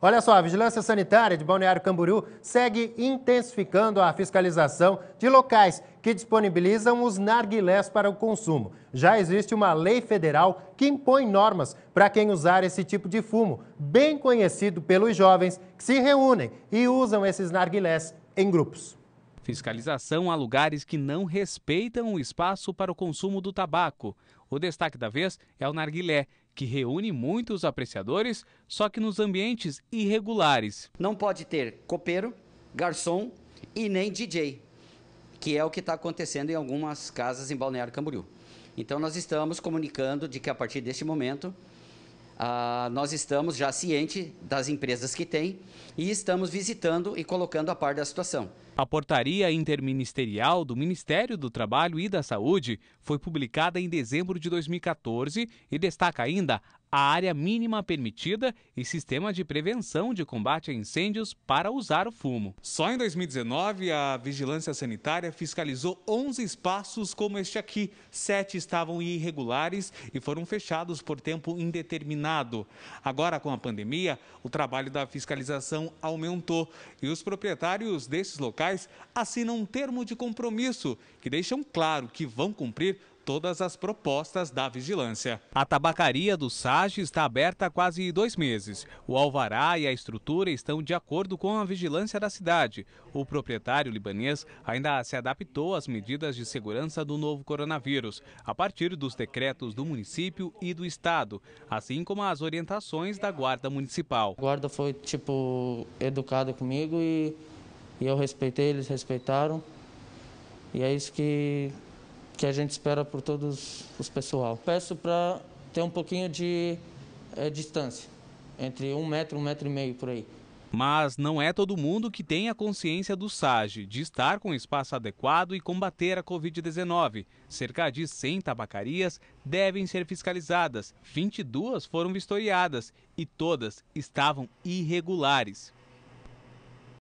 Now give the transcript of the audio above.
Olha só, a Vigilância Sanitária de Balneário Camboriú segue intensificando a fiscalização de locais que disponibilizam os narguilés para o consumo. Já existe uma lei federal que impõe normas para quem usar esse tipo de fumo, bem conhecido pelos jovens que se reúnem e usam esses narguilés em grupos. Fiscalização a lugares que não respeitam o espaço para o consumo do tabaco. O destaque da vez é o narguilé, que reúne muitos apreciadores, só que nos ambientes irregulares. Não pode ter copeiro, garçom e nem DJ, que é o que está acontecendo em algumas casas em Balneário Camboriú. Então nós estamos comunicando de que a partir deste momento ah, nós estamos já ciente das empresas que tem e estamos visitando e colocando a par da situação. A portaria interministerial do Ministério do Trabalho e da Saúde foi publicada em dezembro de 2014 e destaca ainda a área mínima permitida e sistema de prevenção de combate a incêndios para usar o fumo. Só em 2019, a Vigilância Sanitária fiscalizou 11 espaços como este aqui. Sete estavam irregulares e foram fechados por tempo indeterminado. Agora, com a pandemia, o trabalho da fiscalização aumentou e os proprietários desses locais assinam um termo de compromisso que deixam claro que vão cumprir todas as propostas da vigilância. A tabacaria do Sage está aberta há quase dois meses. O alvará e a estrutura estão de acordo com a vigilância da cidade. O proprietário libanês ainda se adaptou às medidas de segurança do novo coronavírus, a partir dos decretos do município e do estado, assim como as orientações da guarda municipal. A guarda foi, tipo, educada comigo e, e eu respeitei, eles respeitaram. E é isso que que a gente espera por todos os pessoal. Peço para ter um pouquinho de é, distância, entre um metro, um metro e meio por aí. Mas não é todo mundo que tem a consciência do SAGE de estar com o espaço adequado e combater a Covid-19. Cerca de 100 tabacarias devem ser fiscalizadas, 22 foram vistoriadas e todas estavam irregulares.